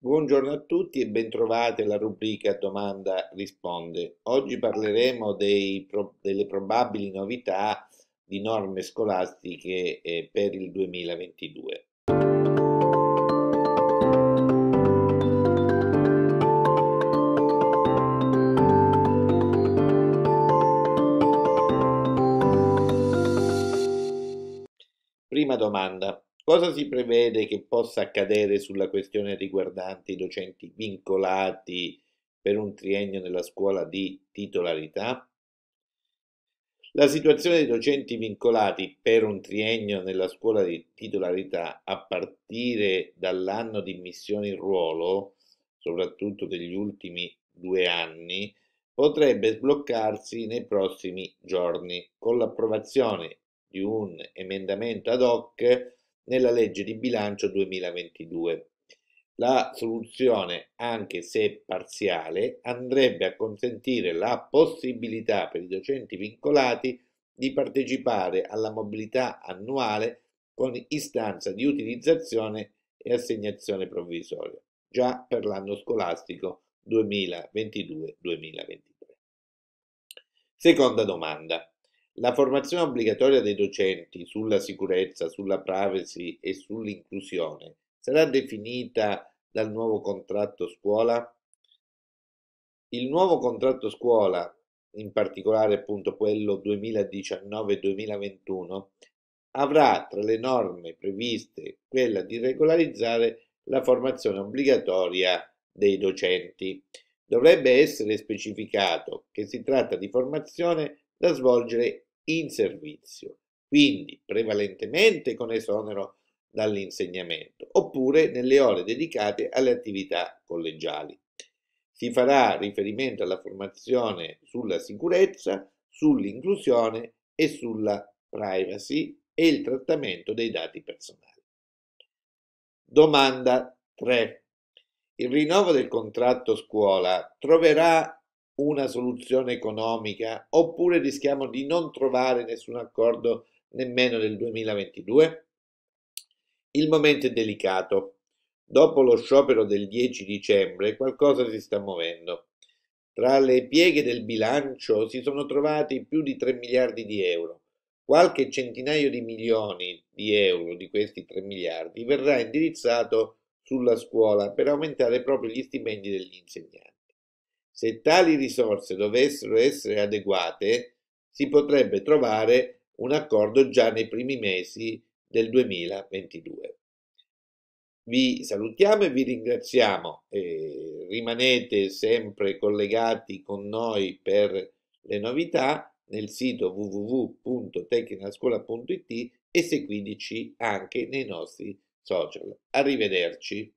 Buongiorno a tutti e bentrovati alla rubrica Domanda risponde. Oggi parleremo dei, delle probabili novità di norme scolastiche eh, per il 2022. Prima domanda. Cosa si prevede che possa accadere sulla questione riguardante i docenti vincolati per un triennio nella scuola di titolarità? La situazione dei docenti vincolati per un triennio nella scuola di titolarità a partire dall'anno di missione in ruolo, soprattutto degli ultimi due anni, potrebbe sbloccarsi nei prossimi giorni con l'approvazione di un emendamento ad hoc nella legge di bilancio 2022. La soluzione, anche se parziale, andrebbe a consentire la possibilità per i docenti vincolati di partecipare alla mobilità annuale con istanza di utilizzazione e assegnazione provvisoria, già per l'anno scolastico 2022-2023. Seconda domanda. La formazione obbligatoria dei docenti sulla sicurezza, sulla privacy e sull'inclusione sarà definita dal nuovo contratto scuola? Il nuovo contratto scuola, in particolare appunto quello 2019-2021, avrà tra le norme previste quella di regolarizzare la formazione obbligatoria dei docenti. Dovrebbe essere specificato che si tratta di formazione da svolgere in servizio, quindi prevalentemente con esonero dall'insegnamento, oppure nelle ore dedicate alle attività collegiali. Si farà riferimento alla formazione sulla sicurezza, sull'inclusione e sulla privacy e il trattamento dei dati personali. Domanda 3. Il rinnovo del contratto scuola troverà una soluzione economica oppure rischiamo di non trovare nessun accordo nemmeno nel 2022? Il momento è delicato. Dopo lo sciopero del 10 dicembre qualcosa si sta muovendo. Tra le pieghe del bilancio si sono trovati più di 3 miliardi di euro. Qualche centinaio di milioni di euro di questi 3 miliardi verrà indirizzato sulla scuola per aumentare proprio gli stipendi degli insegnanti. Se tali risorse dovessero essere adeguate, si potrebbe trovare un accordo già nei primi mesi del 2022. Vi salutiamo e vi ringraziamo. Eh, rimanete sempre collegati con noi per le novità nel sito www.tecnicascuola.it e seguiteci anche nei nostri social. Arrivederci.